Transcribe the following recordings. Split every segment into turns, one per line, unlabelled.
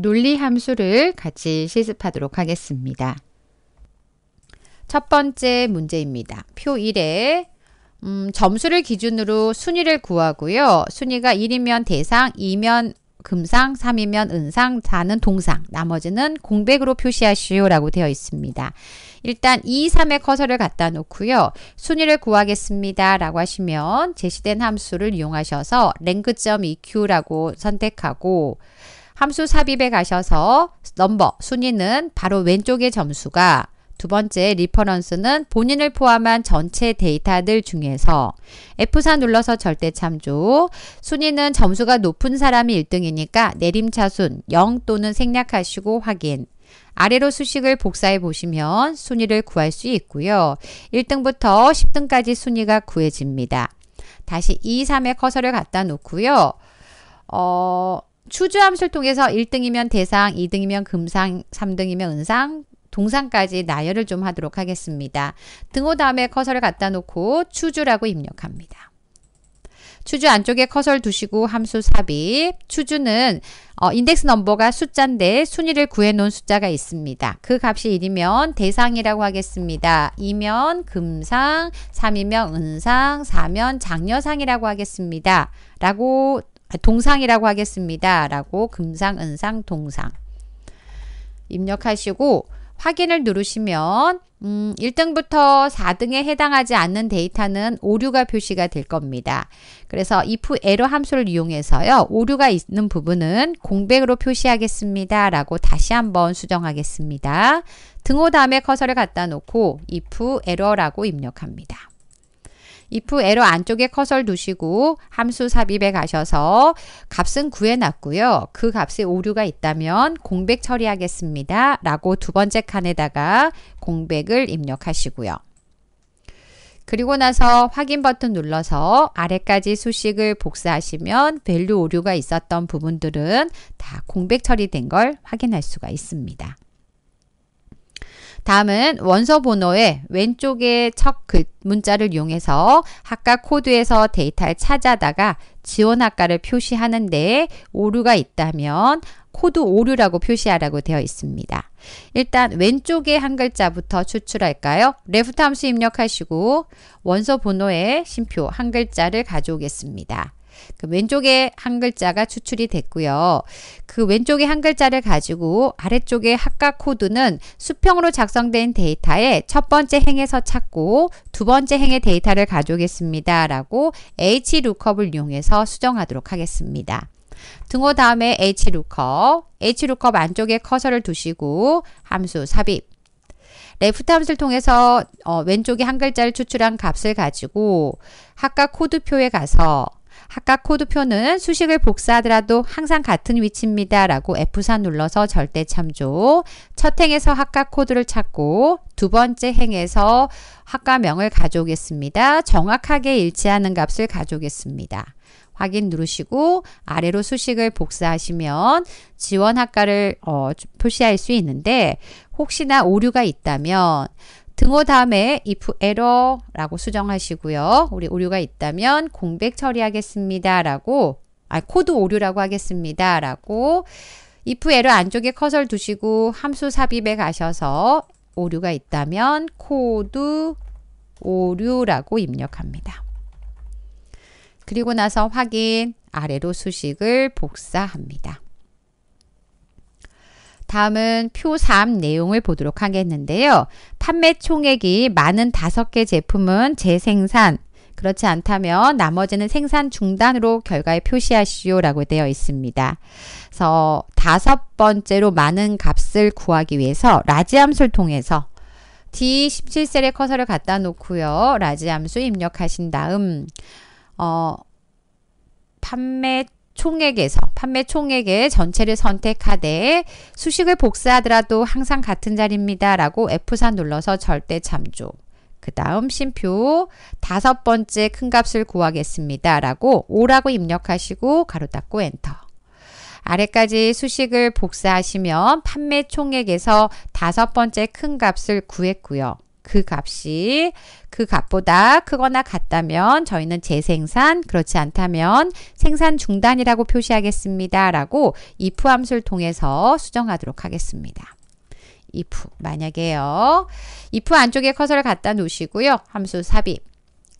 논리 함수를 같이 실습하도록 하겠습니다. 첫 번째 문제입니다. 표 1에 음, 점수를 기준으로 순위를 구하고요. 순위가 1이면 대상, 2면 금상, 3이면 은상, 4는 동상, 나머지는 공백으로 표시하시오 라고 되어 있습니다. 일단 2, 3의 커서를 갖다 놓고요. 순위를 구하겠습니다 라고 하시면 제시된 함수를 이용하셔서 랭크.eq라고 선택하고 함수 삽입에 가셔서 넘버, 순위는 바로 왼쪽의 점수가 두 번째 리퍼런스는 본인을 포함한 전체 데이터들 중에서 F4 눌러서 절대 참조 순위는 점수가 높은 사람이 1등이니까 내림차순 0 또는 생략하시고 확인 아래로 수식을 복사해 보시면 순위를 구할 수 있고요. 1등부터 10등까지 순위가 구해집니다. 다시 2, 3에 커서를 갖다 놓고요. 어, 추주함수를 통해서 1등이면 대상, 2등이면 금상, 3등이면 은상, 동상까지 나열을 좀 하도록 하겠습니다. 등호 다음에 커서를 갖다 놓고 추주라고 입력합니다. 추주 안쪽에 커서를 두시고 함수 삽입. 추주는 어, 인덱스 넘버가 숫자인데 순위를 구해 놓은 숫자가 있습니다. 그 값이 1이면 대상이라고 하겠습니다. 2면 금상, 3이면 은상, 4면 장려상이라고 하겠습니다. 라고 아, 동상이라고 하겠습니다. 라고 금상, 은상, 동상 입력하시고 확인을 누르시면 음, 1등부터 4등에 해당하지 않는 데이터는 오류가 표시가 될 겁니다. 그래서 if error 함수를 이용해서요. 오류가 있는 부분은 공백으로 표시하겠습니다. 라고 다시 한번 수정하겠습니다. 등호 다음에 커서를 갖다 놓고 if error라고 입력합니다. if 에러 안쪽에 커서를 두시고 함수 삽입에 가셔서 값은 구해놨고요. 그 값에 오류가 있다면 공백 처리하겠습니다. 라고 두 번째 칸에다가 공백을 입력하시고요. 그리고 나서 확인 버튼 눌러서 아래까지 수식을 복사하시면 밸류 오류가 있었던 부분들은 다 공백 처리된 걸 확인할 수가 있습니다. 다음은 원서 번호의 왼쪽에첫 글, 문자를 이용해서 학과 코드에서 데이터를 찾아다가 지원 학과를 표시하는데 오류가 있다면 코드 오류라고 표시하라고 되어 있습니다. 일단 왼쪽에한 글자부터 추출할까요? 레프트 함수 입력하시고 원서 번호의 심표 한 글자를 가져오겠습니다. 그 왼쪽에 한 글자가 추출이 됐고요. 그 왼쪽에 한 글자를 가지고 아래쪽에 합각 코드는 수평으로 작성된 데이터의 첫 번째 행에서 찾고 두 번째 행의 데이터를 가져오겠습니다. 라고 HLOOKUP을 이용해서 수정하도록 하겠습니다. 등호 다음에 HLOOKUP, HLOOKUP 안쪽에 커서를 두시고 함수 삽입, 레프트 함수를 통해서 어, 왼쪽에 한 글자를 추출한 값을 가지고 학과 코드표에 가서 각각 코드표는 수식을 복사하더라도 항상 같은 위치입니다. 라고 F4 눌러서 절대 참조. 첫 행에서 각각 코드를 찾고 두 번째 행에서 학과명을 가져오겠습니다. 정확하게 일치하는 값을 가져오겠습니다. 확인 누르시고 아래로 수식을 복사하시면 지원 학과를 어, 표시할 수 있는데 혹시나 오류가 있다면 등호 다음에 if error라고 수정하시고요. 우리 오류가 있다면 공백 처리하겠습니다. 라고 아 코드 오류라고 하겠습니다. 라고 if error 안쪽에 커서를 두시고 함수 삽입에 가셔서 오류가 있다면 코드 오류라고 입력합니다. 그리고 나서 확인 아래로 수식을 복사합니다. 다음은 표 3 내용을 보도록 하겠는데요. 판매 총액이 많은 다섯 개 제품은 재생산, 그렇지 않다면 나머지는 생산 중단으로 결과에 표시하시오 라고 되어 있습니다. 그래서 다섯 번째로 많은 값을 구하기 위해서 라지 함수를 통해서 d 1 7셀의 커서를 갖다 놓고요. 라지 함수 입력하신 다음 어, 판매 총액에서 판매 총액의 전체를 선택하되 수식을 복사하더라도 항상 같은 자리입니다. 라고 F4 눌러서 절대 참조. 그 다음 심표 다섯 번째 큰 값을 구하겠습니다. 라고 5라고 입력하시고 가로 닫고 엔터. 아래까지 수식을 복사하시면 판매 총액에서 다섯 번째 큰 값을 구했고요. 그 값이 그 값보다 크거나 같다면 저희는 재생산, 그렇지 않다면 생산 중단이라고 표시하겠습니다. 라고 if 함수를 통해서 수정하도록 하겠습니다. if 만약에요. if 안쪽에 커서를 갖다 놓으시고요. 함수 삽입.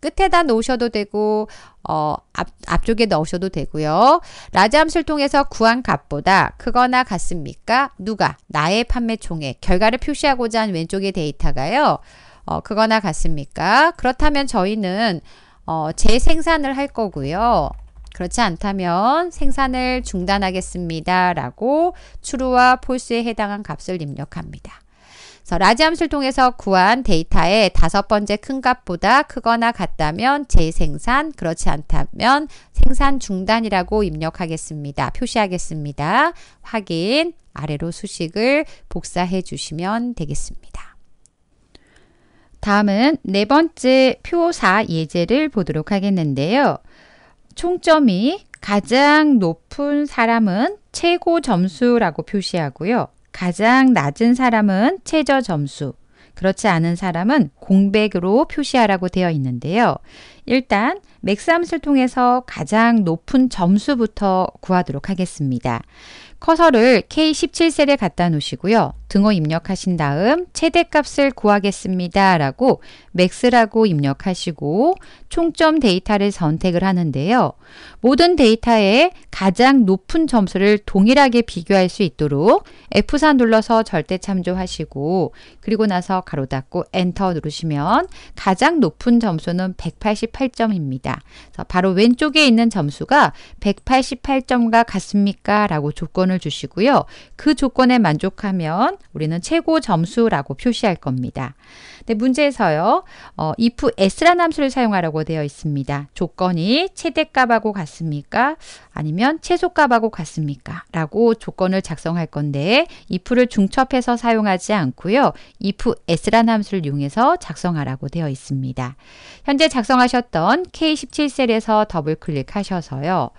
끝에다 놓으셔도 되고 어, 앞, 앞쪽에 넣으셔도 되고요. 라지함수를 통해서 구한 값보다 크거나 같습니까? 누가? 나의 판매 총액. 결과를 표시하고자 한 왼쪽의 데이터가요. 어, 크거나 같습니까? 그렇다면 저희는 어, 재생산을 할 거고요. 그렇지 않다면 생산을 중단하겠습니다. 라고 t r u e 와 f a l s e 에 해당한 값을 입력합니다. 라지 함수를 통해서 구한 데이터의 다섯 번째 큰 값보다 크거나 같다면 재생산, 그렇지 않다면 생산 중단이라고 입력하겠습니다. 표시하겠습니다. 확인, 아래로 수식을 복사해 주시면 되겠습니다. 다음은 네 번째 표사 예제를 보도록 하겠는데요. 총점이 가장 높은 사람은 최고 점수라고 표시하고요. 가장 낮은 사람은 최저 점수, 그렇지 않은 사람은 공백으로 표시하라고 되어 있는데요. 일단 맥스함수를 통해서 가장 높은 점수부터 구하도록 하겠습니다. 커서를 K17셀에 갖다 놓으시고요. 등호 입력하신 다음 최대값을 구하겠습니다. 라고 맥스라고 입력하시고 총점 데이터를 선택을 하는데요. 모든 데이터에 가장 높은 점수를 동일하게 비교할 수 있도록 F4 눌러서 절대 참조하시고 그리고 나서 가로 닫고 엔터 누르시면 가장 높은 점수는 180 188점입니다. 바로 왼쪽에 있는 점수가 188점과 같습니까? 라고 조건을 주시고요. 그 조건에 만족하면 우리는 최고 점수라고 표시할 겁니다. 근데 문제에서요. 어, if s라는 함수를 사용하라고 되어 있습니다. 조건이 최대값하고 같습니까? 아니면 최소값하고 같습니까? 라고 조건을 작성할 건데 if를 중첩해서 사용하지 않고요. if s라는 함수를 이용해서 작성하라고 되어 있습니다. 현재 작성하셨 보셨던 K17셀에서 더블 클릭하셔서요.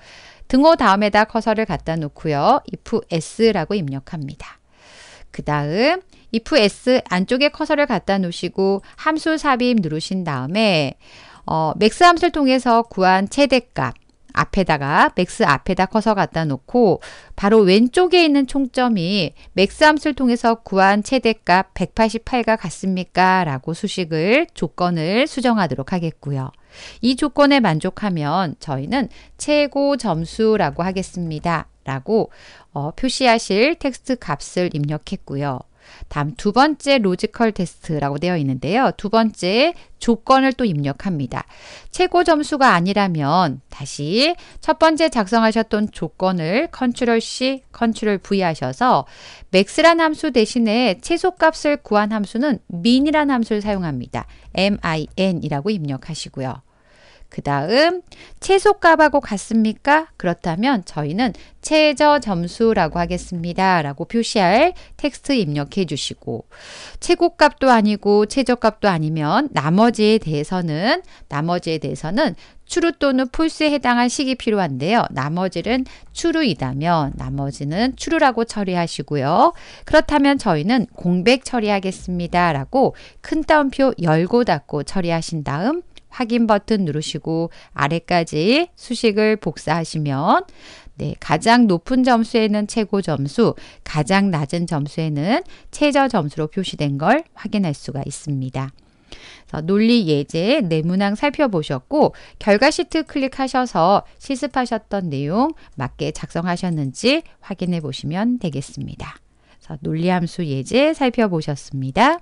등호 다음에다 커서를 갖다 놓고요. if s라고 입력합니다. 그 다음 if s 안쪽에 커서를 갖다 놓으시고 함수 삽입 누르신 다음에 어, 맥스 함수를 통해서 구한 최대값 앞에다가 맥스 앞에다 커서 갖다 놓고 바로 왼쪽에 있는 총점이 맥스 함수를 통해서 구한 최대값 188과 같습니까? 라고 수식을 조건을 수정하도록 하겠고요. 이 조건에 만족하면 저희는 최고 점수라고 하겠습니다. 라고 어, 표시하실 텍스트 값을 입력했고요. 다음 두 번째 로지컬 테스트라고 되어 있는데요. 두 번째 조건을 또 입력합니다. 최고 점수가 아니라면 다시 첫 번째 작성하셨던 조건을 컨트롤 C, 컨트롤 V 하셔서 맥스 x 란 함수 대신에 최소값을 구한 함수는 m i n 이라는 함수를 사용합니다. min 이라고 입력하시고요. 그 다음 최소값하고 같습니까? 그렇다면 저희는 최저 점수라고 하겠습니다. 라고 표시할 텍스트 입력해 주시고 최고값도 아니고 최저값도 아니면 나머지에 대해서는 나머지에 대해서는 추루 또는 풀스에 해당한 식이 필요한데요. 나머지는 추루이다면 나머지는 추루라고 처리하시고요. 그렇다면 저희는 공백 처리하겠습니다. 라고 큰 따옴표 열고 닫고 처리하신 다음 확인 버튼 누르시고 아래까지 수식을 복사하시면 네, 가장 높은 점수에는 최고 점수, 가장 낮은 점수에는 최저 점수로 표시된 걸 확인할 수가 있습니다. 논리 예제 내문항 살펴보셨고 결과 시트 클릭하셔서 시습하셨던 내용 맞게 작성하셨는지 확인해 보시면 되겠습니다. 논리함수 예제 살펴보셨습니다.